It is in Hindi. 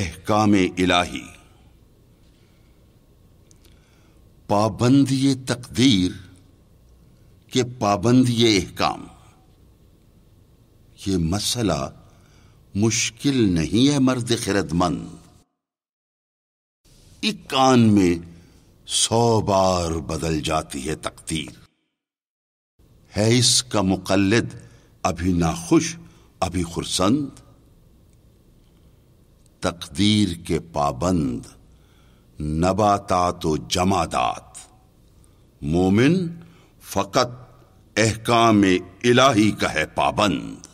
अहकाम इलाही पाबंदी तकदीर के पाबंदी अहकाम ये मसला मुश्किल नहीं है मर्द खिरदमंद एक कान में सौ बार बदल जाती है तकदीर है इसका मुकलद अभी नाखुश अभी खुरसंद तकदीर के पाबंद नबातात तो व जमादात मोमिन फकत एहकाम इलाही का है पाबंद